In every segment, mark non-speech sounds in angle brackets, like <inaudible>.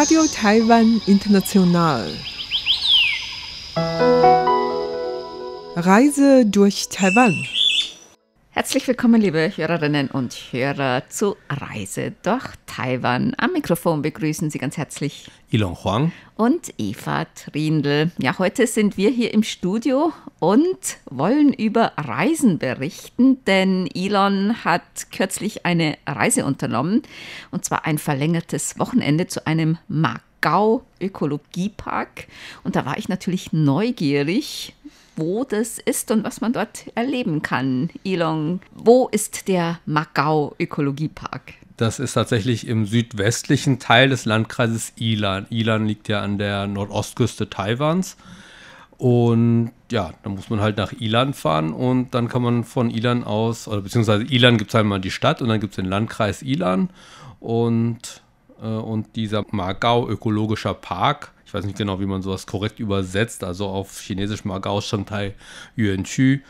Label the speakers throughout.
Speaker 1: Radio Taiwan International.
Speaker 2: Reise durch Taiwan.
Speaker 1: Herzlich willkommen, liebe Hörerinnen und Hörer, zu Reise durch Taiwan. Am Mikrofon begrüßen Sie ganz herzlich Ilon Huang und Eva Trindl. Ja, heute sind wir hier im Studio und wollen über Reisen berichten, denn Elon hat kürzlich eine Reise unternommen und zwar ein verlängertes Wochenende zu einem Macau Ökologiepark und da war ich natürlich neugierig, wo das ist und was man dort erleben kann. Elon, wo ist der Macau Ökologiepark?
Speaker 2: Das ist tatsächlich im südwestlichen Teil des Landkreises Ilan. Ilan liegt ja an der Nordostküste Taiwans. Und ja, da muss man halt nach Ilan fahren und dann kann man von Ilan aus, oder beziehungsweise Ilan gibt es einmal halt die Stadt und dann gibt es den Landkreis Ilan und, äh, und dieser Magau Ökologischer Park. Ich weiß nicht genau, wie man sowas korrekt übersetzt, also auf Chinesisch Magau Shanghai Yuanqu.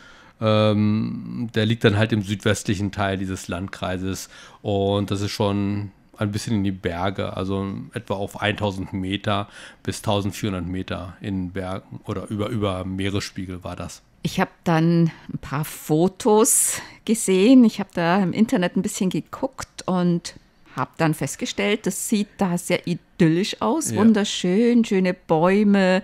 Speaker 2: Ähm, der liegt dann halt im südwestlichen Teil dieses Landkreises und das ist schon ein bisschen in die Berge, also etwa auf 1000 Meter bis 1400 Meter in Bergen oder über, über Meeresspiegel war das.
Speaker 1: Ich habe dann ein paar Fotos gesehen, ich habe da im Internet ein bisschen geguckt und habe dann festgestellt, das sieht da sehr idyllisch aus, ja. wunderschön, schöne Bäume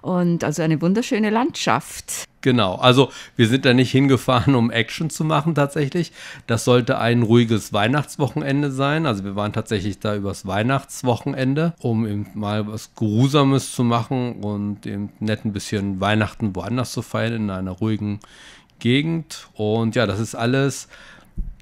Speaker 1: und also eine wunderschöne Landschaft.
Speaker 2: Genau, also wir sind da nicht hingefahren, um Action zu machen tatsächlich. Das sollte ein ruhiges Weihnachtswochenende sein. Also wir waren tatsächlich da übers Weihnachtswochenende, um eben mal was Geruhsames zu machen und eben nett ein bisschen Weihnachten woanders zu feiern, in einer ruhigen Gegend. Und ja, das ist alles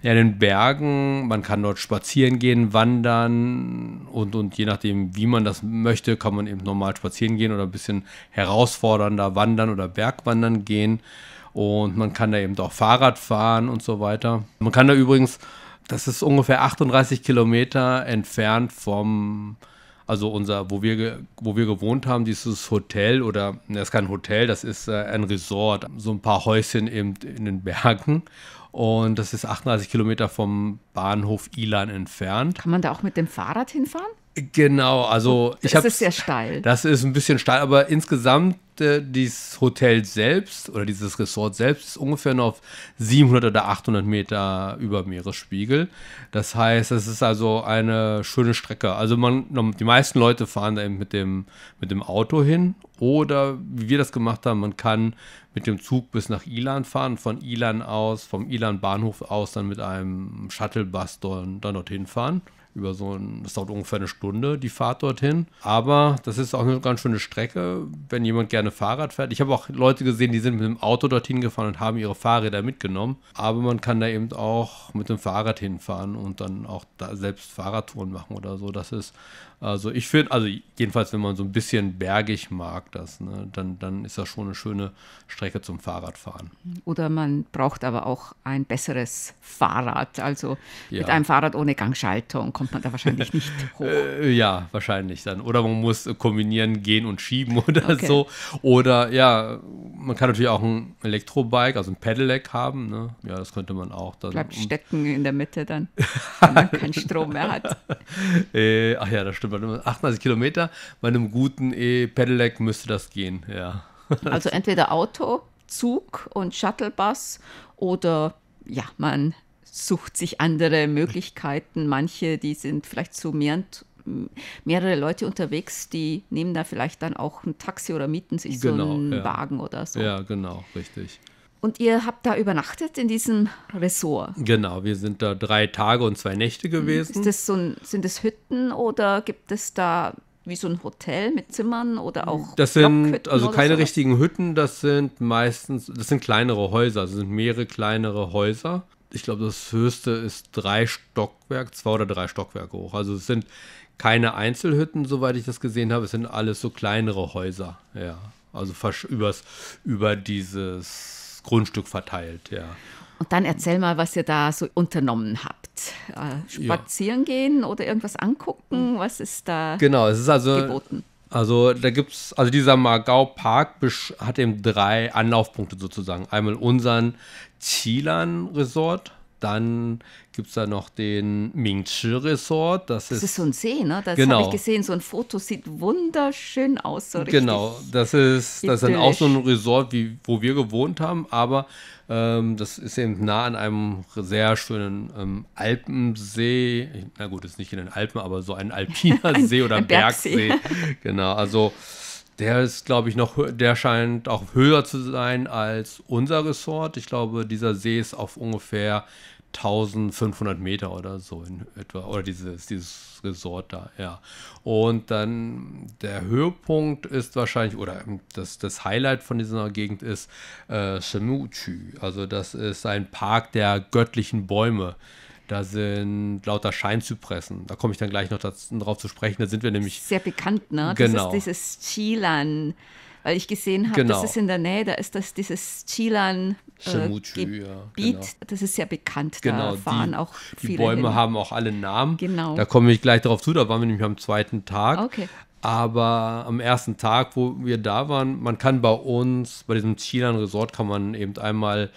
Speaker 2: ja, in den Bergen, man kann dort spazieren gehen, wandern und, und je nachdem, wie man das möchte, kann man eben normal spazieren gehen oder ein bisschen herausfordernder wandern oder Bergwandern gehen. Und man kann da eben auch Fahrrad fahren und so weiter. Man kann da übrigens, das ist ungefähr 38 Kilometer entfernt vom also unser, wo wir, wo wir gewohnt haben, dieses Hotel oder, das ist kein Hotel, das ist äh, ein Resort, so ein paar Häuschen eben in den Bergen. Und das ist 38 Kilometer vom Bahnhof Ilan entfernt. Kann man da auch mit dem
Speaker 1: Fahrrad hinfahren?
Speaker 2: Genau, also ich habe. Das
Speaker 1: ist sehr steil.
Speaker 2: Das ist ein bisschen steil, aber insgesamt dieses Hotel selbst oder dieses Resort selbst ist ungefähr noch auf 700 oder 800 Meter über Meeresspiegel. Das heißt, es ist also eine schöne Strecke. Also man, die meisten Leute fahren da eben mit dem, mit dem Auto hin oder wie wir das gemacht haben, man kann mit dem Zug bis nach Ilan fahren, von Ilan aus, vom Ilan Bahnhof aus dann mit einem Shuttlebus dann, dann dorthin fahren über so ein, das dauert ungefähr eine Stunde, die Fahrt dorthin. Aber das ist auch eine ganz schöne Strecke. Wenn jemand gerne gerne Fahrrad fährt. Ich habe auch Leute gesehen, die sind mit dem Auto dorthin gefahren und haben ihre Fahrräder mitgenommen. Aber man kann da eben auch mit dem Fahrrad hinfahren und dann auch da selbst Fahrradtouren machen oder so. Das ist also ich finde, also jedenfalls, wenn man so ein bisschen bergig mag, das, ne, dann, dann ist das schon eine schöne Strecke zum Fahrradfahren.
Speaker 1: Oder man braucht aber auch ein besseres Fahrrad. Also ja. mit einem Fahrrad ohne Gangschaltung kommt man da wahrscheinlich
Speaker 2: nicht <laughs> hoch. Äh, ja, wahrscheinlich dann. Oder man muss kombinieren, gehen und schieben oder okay. so. Oder ja, man kann natürlich auch ein Elektrobike, also ein Pedelec haben. Ne? Ja, das könnte man auch dann. Bleibt
Speaker 1: stecken in der Mitte dann, wenn man keinen Strom mehr hat. <laughs>
Speaker 2: Äh, ach ja, das stimmt 38 Kilometer, bei einem guten E-Pedelec müsste das gehen, ja. <laughs> Also
Speaker 1: entweder Auto, Zug und Shuttlebus oder ja, man sucht sich andere Möglichkeiten. Manche, die sind vielleicht zu mehr, mehrere Leute unterwegs, die nehmen da vielleicht dann auch ein Taxi oder mieten sich genau, so einen ja. Wagen oder so. Ja,
Speaker 2: genau, richtig.
Speaker 1: Und ihr habt da übernachtet in diesem Ressort?
Speaker 2: Genau, wir sind da drei Tage und zwei Nächte mhm. gewesen. Ist das so ein,
Speaker 1: sind das Hütten oder gibt es da wie so ein Hotel mit Zimmern oder mhm. auch Das sind also keine so.
Speaker 2: richtigen Hütten, das sind meistens, das sind kleinere Häuser, das also sind mehrere kleinere Häuser. Ich glaube, das höchste ist drei Stockwerke, zwei oder drei Stockwerke hoch. Also es sind keine Einzelhütten, soweit ich das gesehen habe, es sind alles so kleinere Häuser, ja. Also fast übers, über dieses Grundstück verteilt, ja.
Speaker 1: Und dann erzähl mal, was ihr da so unternommen habt. Äh, spazieren ja. gehen oder irgendwas angucken? Was ist da genau, es ist also, geboten?
Speaker 2: Also da gibt's, also dieser Margau Park hat eben drei Anlaufpunkte sozusagen. Einmal unseren Chilan Resort, dann gibt es da noch den Mingchi Resort. Das, das ist, ist, so
Speaker 1: ein See, ne? Das genau. habe ich gesehen. So ein Foto sieht wunderschön aus. So genau,
Speaker 2: das ist, das ist dann auch so ein Resort, wie, wo wir gewohnt haben, aber ähm, das ist eben nah an einem sehr schönen ähm, Alpensee. Na gut, ist nicht in den Alpen, aber so ein alpiner <laughs> ein, See oder ein Bergsee. Bergsee. genau, also. Der ist, glaube ich, noch, der scheint auch höher zu sein als unser Resort. Ich glaube, dieser See ist auf ungefähr 1500 Meter oder so in etwa, oder dieses, dieses Resort da, ja. Und dann der Höhepunkt ist wahrscheinlich, oder das, das Highlight von dieser Gegend ist äh, Shemuchi. Also das ist ein Park der göttlichen Bäume. Da sind lauter Scheinzypressen. Da komme ich dann gleich noch dazu, drauf zu sprechen. Da sind wir nämlich.
Speaker 1: Sehr bekannt, ne? Genau. Das ist genau. dieses Chilan. Weil ich gesehen habe, genau. das ist in der Nähe, da ist das dieses Chilan. Shamuchu, äh, Gebiet. Ja, genau. Das ist sehr bekannt. Genau, da die, auch die Bäume hin. haben
Speaker 2: auch alle Namen. Genau. Da komme ich gleich darauf zu. Da waren wir nämlich am zweiten Tag. Okay. Aber am ersten Tag, wo wir da waren, man kann bei uns, bei diesem Chilan Resort, kann man eben einmal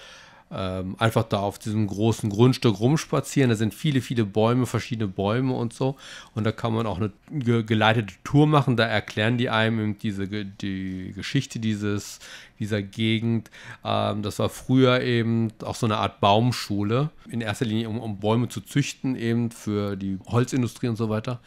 Speaker 2: ähm, einfach da auf diesem großen Grundstück rumspazieren. Da sind viele, viele Bäume, verschiedene Bäume und so. Und da kann man auch eine ge geleitete Tour machen. Da erklären die einem diese, die Geschichte dieses, dieser Gegend. Ähm, das war früher eben auch so eine Art Baumschule. In erster Linie, um, um Bäume zu züchten, eben für die Holzindustrie und so weiter.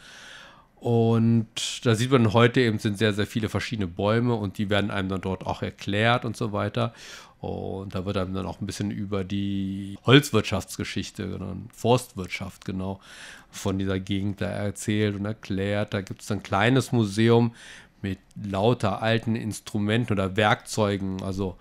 Speaker 2: Und da sieht man heute eben sind sehr, sehr viele verschiedene Bäume und die werden einem dann dort auch erklärt und so weiter. Und da wird einem dann auch ein bisschen über die Holzwirtschaftsgeschichte, genau, Forstwirtschaft genau, von dieser Gegend da erzählt und erklärt. Da gibt es ein kleines Museum mit lauter alten Instrumenten oder Werkzeugen, also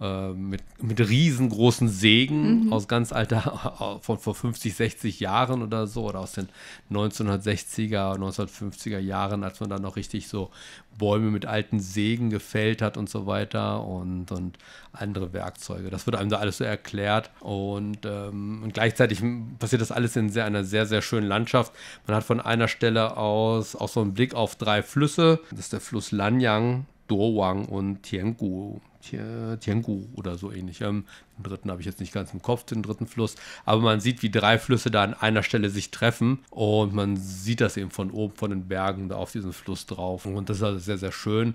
Speaker 2: äh, mit, mit riesengroßen Sägen mhm. aus ganz alter, <laughs> von vor 50, 60 Jahren oder so, oder aus den 1960er, 1950er Jahren, als man da noch richtig so Bäume mit alten Sägen gefällt hat und so weiter und, und andere Werkzeuge. Das wird einem da alles so erklärt und, ähm, und gleichzeitig passiert das alles in sehr, einer sehr, sehr schönen Landschaft. Man hat von einer Stelle aus auch so einen Blick auf drei Flüsse. Das ist der Fluss Lanyang, Tiengu oder so ähnlich. Ähm, den dritten habe ich jetzt nicht ganz im Kopf, den dritten Fluss. Aber man sieht, wie drei Flüsse da an einer Stelle sich treffen. Und man sieht das eben von oben, von den Bergen da auf diesen Fluss drauf. Und das ist also sehr, sehr schön.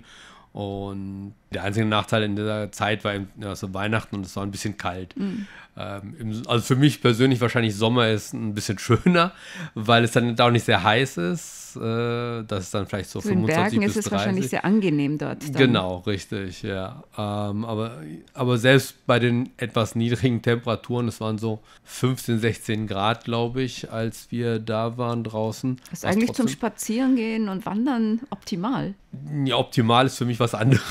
Speaker 2: Und der einzige Nachteil in dieser Zeit war eben, ja, so Weihnachten und es war ein bisschen kalt. Mhm. Ähm, also für mich persönlich wahrscheinlich Sommer ist ein bisschen <laughs> schöner, weil es dann auch nicht sehr heiß ist. Äh, das ist dann vielleicht so In 25 Bergen bis ist es wahrscheinlich sehr angenehm dort. Dann. Genau, richtig, ja. Ähm, aber, aber selbst bei den etwas niedrigen Temperaturen, es waren so 15, 16 Grad, glaube ich, als wir da waren draußen. Das ist eigentlich trotzdem, zum
Speaker 1: Spazierengehen und Wandern optimal.
Speaker 2: Ja, optimal ist für mich was anderes.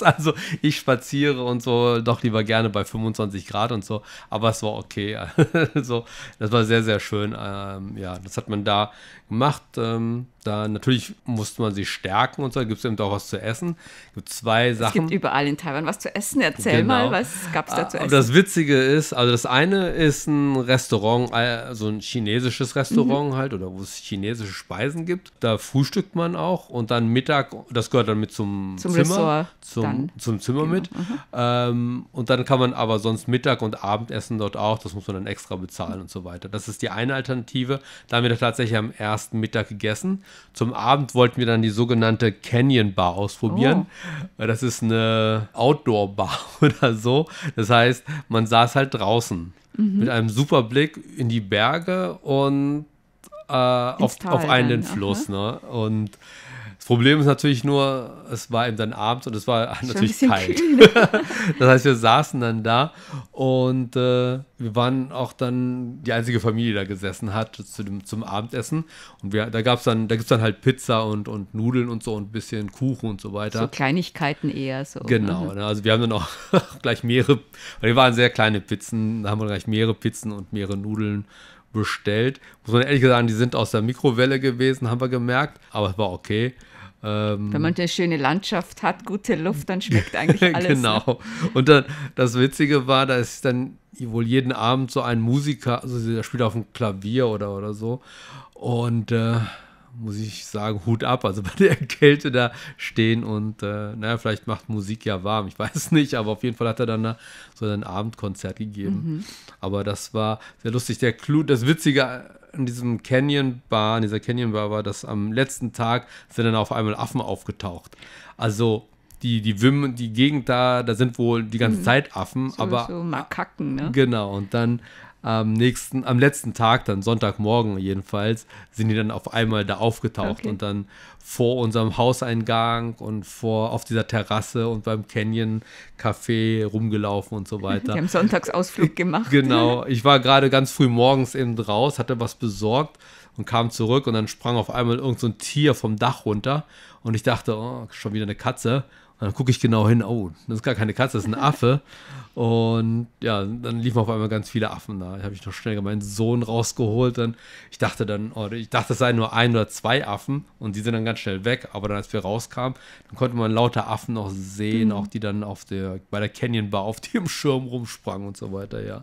Speaker 2: <laughs> also ich spaziere und so doch lieber gerne bei 25 Grad und so. Aber es war okay. <laughs> so, das war sehr, sehr schön. Ähm, ja, das hat man da gemacht. Ähm, da, natürlich musste man sie stärken und so, gibt es eben auch was zu essen. gibt zwei Sachen. Es gibt
Speaker 1: überall in Taiwan was zu essen. Erzähl genau. mal, was gab es da ah, zu essen? Aber das
Speaker 2: Witzige ist, also das eine ist ein Restaurant, also ein chinesisches Restaurant mhm. halt, oder wo es chinesische Speisen gibt. Da frühstückt man auch und dann Mittag, das gehört dann mit zum, zum Zimmer. zum, zum Zimmer genau. mit. Mhm. Ähm, und dann kann man aber sonst Mittag und Abendessen dort auch, das muss man dann extra bezahlen mhm. und so weiter. Das ist die eine Alternative. Da haben wir tatsächlich am ersten Mittag gegessen. Zum Abend wollten wir dann die sogenannte Canyon Bar ausprobieren. Oh. Das ist eine Outdoor Bar <laughs> oder so. Das heißt, man saß halt draußen mhm. mit einem super Blick in die Berge und äh, auf, auf einen dann, Fluss. Ne? Und Problem ist natürlich nur, es war eben dann abends und es war Schon natürlich kalt. <laughs> das heißt, wir saßen dann da und äh, wir waren auch dann die einzige Familie, die da gesessen hat zu dem, zum Abendessen. Und wir, da gab es dann, da gibt es dann halt Pizza und, und Nudeln und so und ein bisschen Kuchen und so weiter. So
Speaker 1: Kleinigkeiten eher so. Genau, ne?
Speaker 2: ne? also wir haben dann <laughs> auch gleich mehrere, weil wir waren sehr kleine Pizzen, da haben wir gleich mehrere Pizzen und mehrere Nudeln bestellt. Muss man ehrlich sagen, die sind aus der Mikrowelle gewesen, haben wir gemerkt, aber es war okay. Ähm, Wenn man
Speaker 1: eine schöne Landschaft hat, gute Luft, dann schmeckt eigentlich <laughs> alles. Ne? genau.
Speaker 2: Und dann, das Witzige war, da ist dann wohl jeden Abend so ein Musiker, also der spielt auf dem Klavier oder, oder so. Und äh, muss ich sagen, Hut ab. Also <laughs> bei der Kälte da stehen und, äh, naja, vielleicht macht Musik ja warm, ich <laughs> weiß nicht, aber auf jeden Fall hat er dann äh, so ein Abendkonzert gegeben. Mhm. Aber das war sehr lustig. Der Clou, das Witzige in diesem Canyon Bar, in dieser Canyon Bar war, dass am letzten Tag sind dann auf einmal Affen aufgetaucht. Also die, die Wim, die Gegend da, da sind wohl die ganze mhm. Zeit Affen, so, aber. So Makaken, ne? Genau, und dann am nächsten, am letzten Tag, dann Sonntagmorgen jedenfalls, sind die dann auf einmal da aufgetaucht okay. und dann vor unserem Hauseingang und vor auf dieser Terrasse und beim Canyon Café rumgelaufen und so <laughs> weiter. Die haben Sonntagsausflug äh, gemacht. Genau, <laughs> ich war gerade ganz früh morgens eben raus, hatte was besorgt und kam zurück und dann sprang auf einmal irgendein so Tier vom Dach runter und ich dachte, oh, schon wieder eine Katze dann gucke ich genau hin, oh, das ist gar keine Katze, das ist ein Affe. Und ja, dann liefen auf einmal ganz viele Affen da. Da habe ich noch schnell meinen Sohn rausgeholt. Dann, ich dachte dann, oh, ich dachte, es seien nur ein oder zwei Affen und die sind dann ganz schnell weg. Aber dann, als wir rauskamen, dann konnte man lauter Affen noch sehen, mhm. auch die dann auf der, bei der Canyon Bar auf dem Schirm rumsprangen und so weiter, ja.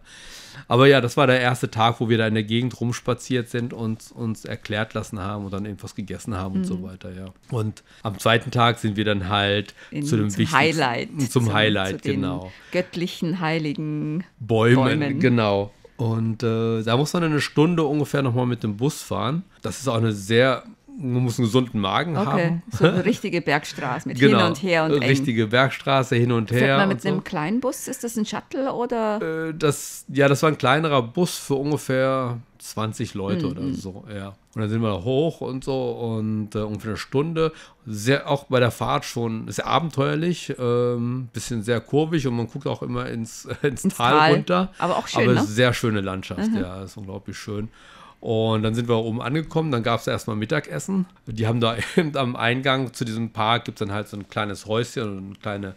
Speaker 2: Aber ja, das war der erste Tag, wo wir da in der Gegend rumspaziert sind und uns erklärt lassen haben und dann irgendwas gegessen haben mhm. und so mhm. weiter, ja. Und am zweiten Tag sind wir dann halt in zu dem zum Highlight. Zum, Highlight, zu, zu genau.
Speaker 1: göttlichen, heiligen Bäumen. Bäumen.
Speaker 2: Genau. Und äh, da muss man eine Stunde ungefähr nochmal mit dem Bus fahren. Das ist auch eine sehr man muss einen gesunden Magen okay. haben. So eine
Speaker 1: richtige Bergstraße mit <laughs> genau. hin und her und äh, eng. richtige
Speaker 2: Bergstraße hin und Fährt her. Man mit so. einem
Speaker 1: kleinen Bus, ist das ein Shuttle oder? Äh,
Speaker 2: das, ja, das war ein kleinerer Bus für ungefähr 20 Leute mhm. oder hm. so, ja. Und dann sind wir hoch und so und äh, ungefähr eine Stunde. Sehr, auch bei der Fahrt schon sehr abenteuerlich, ähm, bisschen sehr kurvig und man guckt auch immer ins, <laughs> ins, ins Tal, Tal, runter. Aber auch schön. Aber ne? sehr schöne Landschaft, mhm. ja, ist unglaublich schön. Und dann sind wir oben angekommen, dann gab es erstmal Mittagessen. Die haben da <laughs> eben am Eingang zu diesem Park gibt es dann halt so ein kleines Häuschen und eine kleine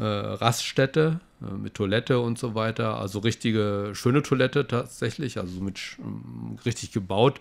Speaker 2: äh, Raststätte äh, mit Toilette und so weiter. Also richtige, schöne Toilette tatsächlich, also mit ähm, richtig gebaut.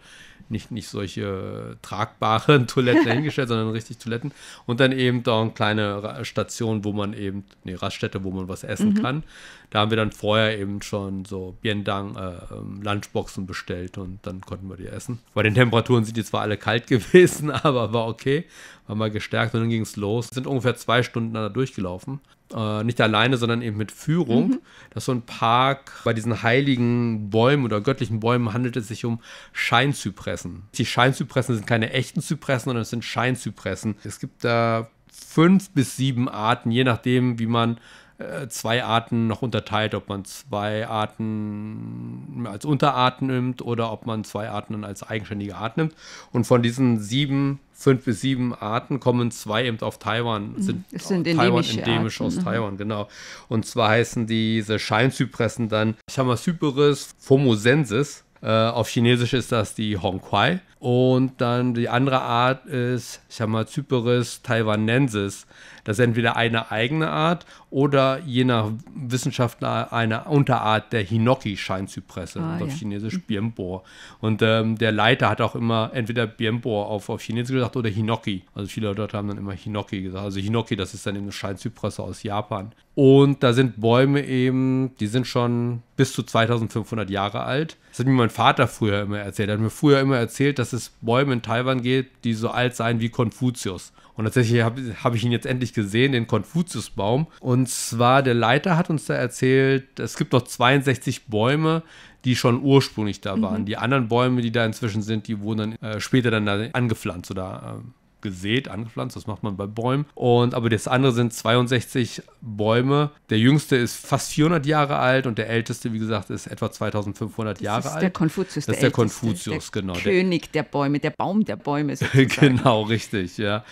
Speaker 2: Nicht, nicht solche tragbaren <laughs> Toiletten <laughs> hingestellt, sondern richtig Toiletten. Und dann eben da eine kleine Station, wo man eben, nee, Raststätte, wo man was essen mhm. kann. Da haben wir dann vorher eben schon so Biendang äh, ähm, Lunchboxen bestellt und dann konnten wir die essen. Bei den Temperaturen sind die zwar alle kalt <laughs> gewesen, aber war okay. War mal gestärkt und dann ging es los. Sind ungefähr zwei Stunden da durchgelaufen. Äh, nicht alleine, sondern eben mit Führung. Mhm. Das ist so ein Park. Bei diesen heiligen Bäumen oder göttlichen Bäumen handelt es sich um Scheinzypressen. Die Scheinzypressen sind keine echten Zypressen, sondern es sind Scheinzypressen. Es gibt da fünf bis sieben Arten, je nachdem, wie man äh, zwei Arten noch unterteilt, ob man zwei Arten als Unterarten nimmt oder ob man zwei Arten als eigenständige Art nimmt. Und von diesen sieben, fünf bis sieben Arten kommen zwei eben auf Taiwan, mhm. sind, es sind Taiwan endemisch Arten, aus mhm. Taiwan, genau. Und zwar heißen diese Scheinzypressen dann Chamasyperis fomosensis. Äh, auf Chinesisch ist das die Hongkwai. Und dann die andere Art ist, ich sag mal, Cyperus taiwanensis. Das ist entweder eine eigene Art oder je nach Wissenschaftler eine Unterart der Hinoki-Scheinzypresse, ah, ja. auf Chinesisch mhm. Birnbohr. Und ähm, der Leiter hat auch immer entweder Birnbohr auf, auf Chinesisch gesagt oder Hinoki. Also viele Leute haben dann immer Hinoki gesagt. Also Hinoki, das ist dann eben eine Scheinzypresse aus Japan. Und da sind Bäume eben, die sind schon bis zu 2500 Jahre alt. Das hat mir mein Vater früher immer erzählt. Er hat mir früher immer erzählt, dass es Bäume in Taiwan gibt, die so alt seien wie Konfuzius. Und tatsächlich habe hab ich ihn jetzt endlich gesehen, den Konfuziusbaum. Und zwar der Leiter hat uns da erzählt, es gibt noch 62 Bäume, die schon ursprünglich da waren. Mhm. Die anderen Bäume, die da inzwischen sind, die wurden dann äh, später dann da angepflanzt oder äh, gesät, angepflanzt. Das macht man bei Bäumen. Und aber das andere sind 62 Bäume. Der jüngste ist fast 400 Jahre alt und der älteste, wie gesagt, ist etwa 2500 das Jahre ist alt. Der Konfuzius, das ist der, der älteste, Konfuzius, der genau.
Speaker 1: König der Bäume, der Baum der Bäume. <laughs> genau,
Speaker 2: richtig, ja.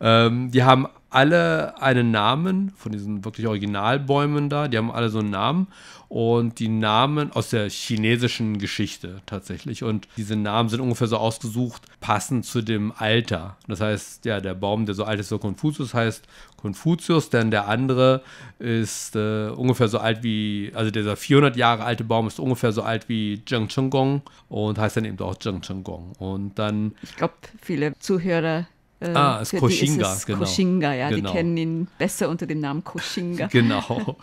Speaker 2: Ähm, die haben alle einen Namen von diesen wirklich Originalbäumen da. Die haben alle so einen Namen und die Namen aus der chinesischen Geschichte tatsächlich. Und diese Namen sind ungefähr so ausgesucht, passend zu dem Alter. Das heißt, ja, der Baum, der so alt ist, so Konfuzius heißt Konfuzius, denn der andere ist äh, ungefähr so alt wie, also dieser 400 Jahre alte Baum ist ungefähr so alt wie Zheng Chenggong und heißt dann eben auch Zheng Chenggong. Und dann. Ich glaube,
Speaker 1: viele Zuhörer äh, ah, ist Koshinga, ist genau. Koshinga, ja, genau. die kennen ihn besser unter dem Namen Koshinga. <laughs> Genau.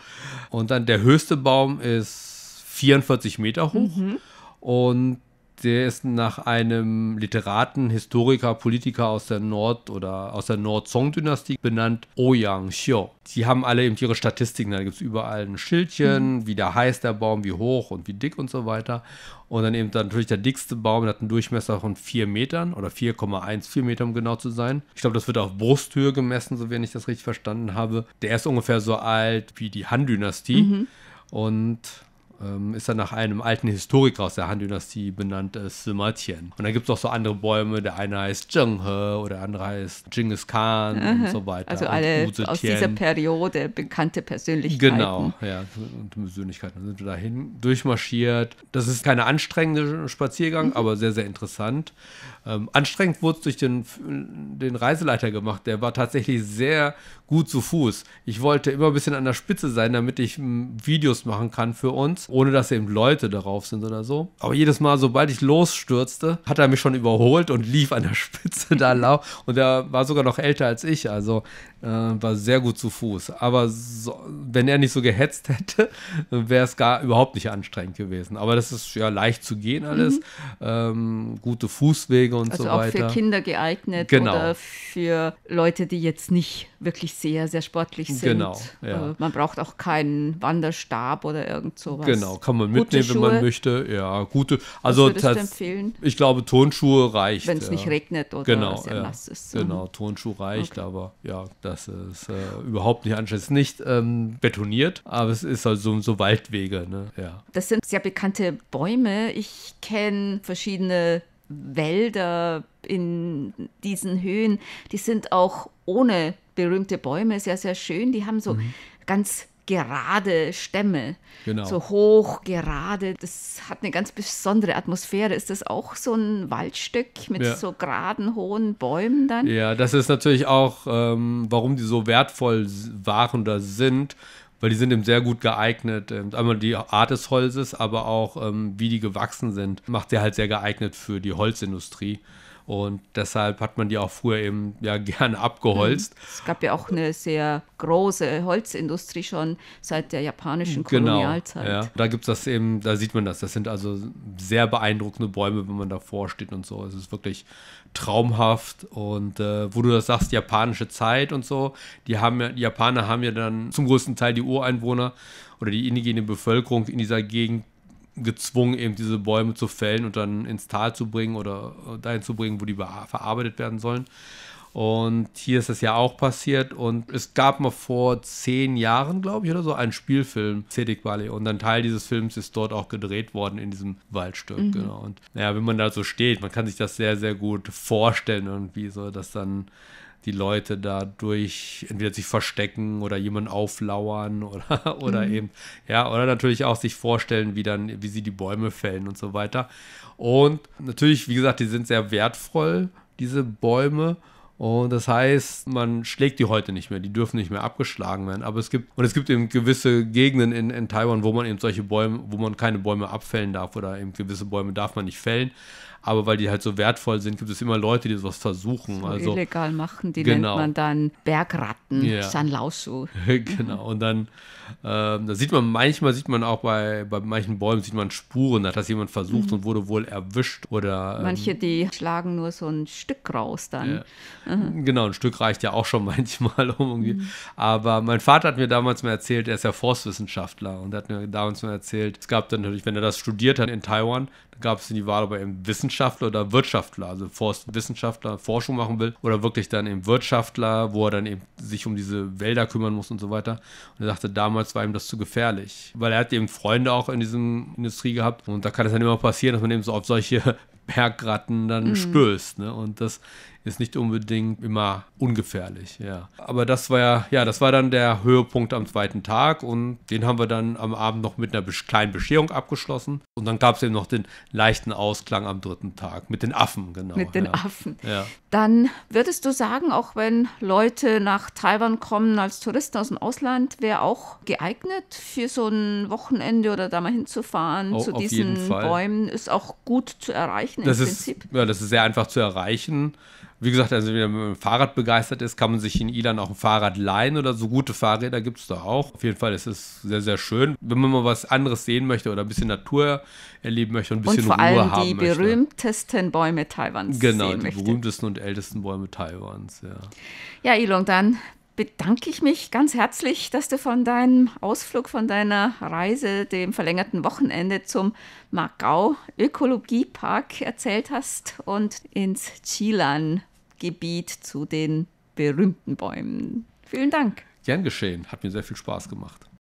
Speaker 2: Und dann der höchste Baum ist 44 Meter hoch. Mhm. Und der ist nach einem Literaten, Historiker, Politiker aus der Nord- oder aus der Nord-Song-Dynastie benannt, Ouyang oh Xio. Die haben alle eben ihre Statistiken, da gibt es überall ein Schildchen, mhm. wie der heißt der Baum, wie hoch und wie dick und so weiter. Und dann eben dann natürlich der dickste Baum, der hat einen Durchmesser von 4 Metern oder 4,14 Meter, um genau zu sein. Ich glaube, das wird auf Brusthöhe gemessen, so wenn ich das richtig verstanden habe. Der ist ungefähr so alt wie die Han-Dynastie. Mhm. Und ähm, ist dann nach einem alten Historiker aus der Han-Dynastie benannt, äh, Sima Tien. Und dann gibt es auch so andere Bäume, der eine heißt Zheng He oder der andere heißt Genghis Khan Aha. und so weiter. Also alle aus dieser
Speaker 1: Periode bekannte Persönlichkeiten. Genau,
Speaker 2: ja, und Persönlichkeiten. Dann sind wir dahin durchmarschiert. Das ist kein anstrengender Spaziergang, mhm. aber sehr, sehr interessant. Ähm, anstrengend wurde es durch den, den Reiseleiter gemacht. Der war tatsächlich sehr gut zu Fuß. Ich wollte immer ein bisschen an der Spitze sein, damit ich hm, Videos machen kann für uns ohne dass eben Leute darauf sind oder so. Aber jedes Mal, sobald ich losstürzte, hat er mich schon überholt und lief an der <laughs> Spitze da lau. Und er war sogar noch älter als ich, also äh, war sehr gut zu Fuß. Aber so, wenn er nicht so gehetzt hätte, wäre es gar überhaupt nicht anstrengend gewesen. Aber das ist ja leicht zu gehen alles, mhm. ähm, gute Fußwege und also so weiter. Auch für Kinder geeignet genau. oder
Speaker 1: für Leute, die jetzt nicht wirklich sehr, sehr sportlich sind. Genau. Ja. Äh, man braucht auch keinen Wanderstab oder irgend sowas. Genau. Genau, kann man mitnehmen, wenn man
Speaker 2: möchte. Ja, gute. Also das, ich glaube, Turnschuhe reicht. Wenn es ja. nicht regnet oder genau, sehr ja, nass ist. Genau, Turnschuh reicht, okay. aber ja, das ist äh, überhaupt nicht anstrengend. Nicht ähm, betoniert, aber es ist halt so, so Waldwege. Ne? Ja.
Speaker 1: Das sind sehr bekannte Bäume. Ich kenne verschiedene Wälder in diesen Höhen. Die sind auch ohne berühmte Bäume sehr, sehr schön. Die haben so mhm. ganz gerade Stämme. Genau. So hoch, gerade. Das hat eine ganz besondere Atmosphäre. Ist das auch so ein Waldstück mit ja. so geraden, hohen Bäumen dann?
Speaker 2: Ja, das ist natürlich auch, ähm, warum die so wertvoll waren oder sind, weil die sind eben sehr gut geeignet. Ähm, einmal die Art des Holzes, aber auch ähm, wie die gewachsen sind, macht sie halt sehr geeignet für die Holzindustrie. Und deshalb hat man die auch früher eben ja <laughs> gerne abgeholzt.
Speaker 1: Mhm. Es gab ja auch eine sehr große Holzindustrie schon seit der japanischen genau, Kolonialzeit. Genau, ja.
Speaker 2: Da gibt es das eben, da sieht man das. Das sind also sehr beeindruckende Bäume, wenn man davor steht und so. Es ist wirklich traumhaft. Und äh, wo du das sagst, japanische Zeit und so, die haben ja, die Japaner haben ja dann zum größten Teil die Ureinwohner oder die indigene Bevölkerung in dieser Gegend gezwungen, eben diese Bäume zu fällen und dann ins Tal zu bringen oder dahin zu bringen, wo die verarbeitet werden sollen. Und hier ist das ja auch passiert. Und es gab mal vor zehn Jahren, glaube ich, oder so, einen Spielfilm, Cedric Valley. Und ein Teil dieses Films ist dort auch gedreht worden in diesem Waldstück. Mhm. Genau. Und naja, wenn man da so steht, man kann sich das sehr, sehr gut vorstellen, irgendwie so, dass dann die Leute dadurch entweder sich verstecken oder jemanden auflauern oder, <laughs> oder mhm. eben, ja, oder natürlich auch sich vorstellen, wie dann, wie sie die Bäume fällen und so weiter. Und natürlich, wie gesagt, die sind sehr wertvoll, diese Bäume. Und das heißt, man schlägt die heute nicht mehr, die dürfen nicht mehr abgeschlagen werden. Aber es gibt, und es gibt eben gewisse Gegenden in, in Taiwan, wo man eben solche Bäume, wo man keine Bäume abfällen darf oder eben gewisse Bäume darf man nicht fällen aber weil die halt so wertvoll sind, gibt es immer Leute, die sowas versuchen. So also
Speaker 1: illegal machen, die genau. nennt man dann Bergratten, ja. San Lauschu.
Speaker 2: <laughs> genau, und dann ähm, da sieht man, manchmal sieht man auch bei, bei manchen Bäumen, sieht man Spuren, da hat das jemand versucht mhm. und wurde wohl erwischt oder... Ähm, Manche,
Speaker 1: die schlagen nur so ein Stück raus dann.
Speaker 2: Ja. Mhm. Genau, ein Stück reicht ja auch schon <laughs> manchmal um. Mhm. Aber mein Vater hat mir damals mal erzählt, er ist ja Forstwissenschaftler und hat mir damals mal erzählt, es gab dann natürlich, wenn er das studiert hat in Taiwan, gab es die Wahl, ob er eben Wissenschaftler oder Wirtschaftler, also Forstwissenschaftler, Forschung machen will oder wirklich dann eben Wirtschaftler, wo er dann eben sich um diese Wälder kümmern muss und so weiter. Und er sagte, damals war ihm das zu gefährlich, weil er hat eben Freunde auch in diesem Industrie gehabt und da kann es dann immer passieren, dass man eben so auf solche Bergratten dann mhm. stößt. Ne? Und das ist nicht unbedingt immer ungefährlich, ja. Aber das war ja, ja, das war dann der Höhepunkt am zweiten Tag und den haben wir dann am Abend noch mit einer kleinen Bescherung abgeschlossen. Und dann gab es eben noch den leichten Ausklang am dritten Tag mit den Affen, genau. Mit den ja. Affen. Ja.
Speaker 1: Dann würdest du sagen, auch wenn Leute nach Taiwan kommen als Touristen aus dem Ausland, wäre auch geeignet für so ein Wochenende oder da mal hinzufahren oh, zu diesen Bäumen, ist auch gut zu erreichen erreichen das im ist, Prinzip.
Speaker 2: Ja, das ist sehr einfach zu erreichen. Wie gesagt, also wenn man Fahrrad begeistert ist, kann man sich in Ilan auch ein Fahrrad leihen oder so gute Fahrräder gibt es da auch. Auf jeden Fall ist es sehr, sehr schön. Wenn man mal was anderes sehen möchte oder ein bisschen Natur erleben möchte und ein bisschen und vor Ruhe allem haben die
Speaker 1: berühmtesten Bäume Taiwans. Genau, die möchte.
Speaker 2: berühmtesten und ältesten Bäume Taiwans, ja.
Speaker 1: Ja, Ilon, dann bedanke ich mich ganz herzlich, dass du von deinem Ausflug, von deiner Reise, dem verlängerten Wochenende zum Macau Ökologiepark erzählt hast und ins Chilan-Gebiet zu den berühmten Bäumen. Vielen Dank.
Speaker 2: Gern geschehen, hat mir sehr viel Spaß gemacht.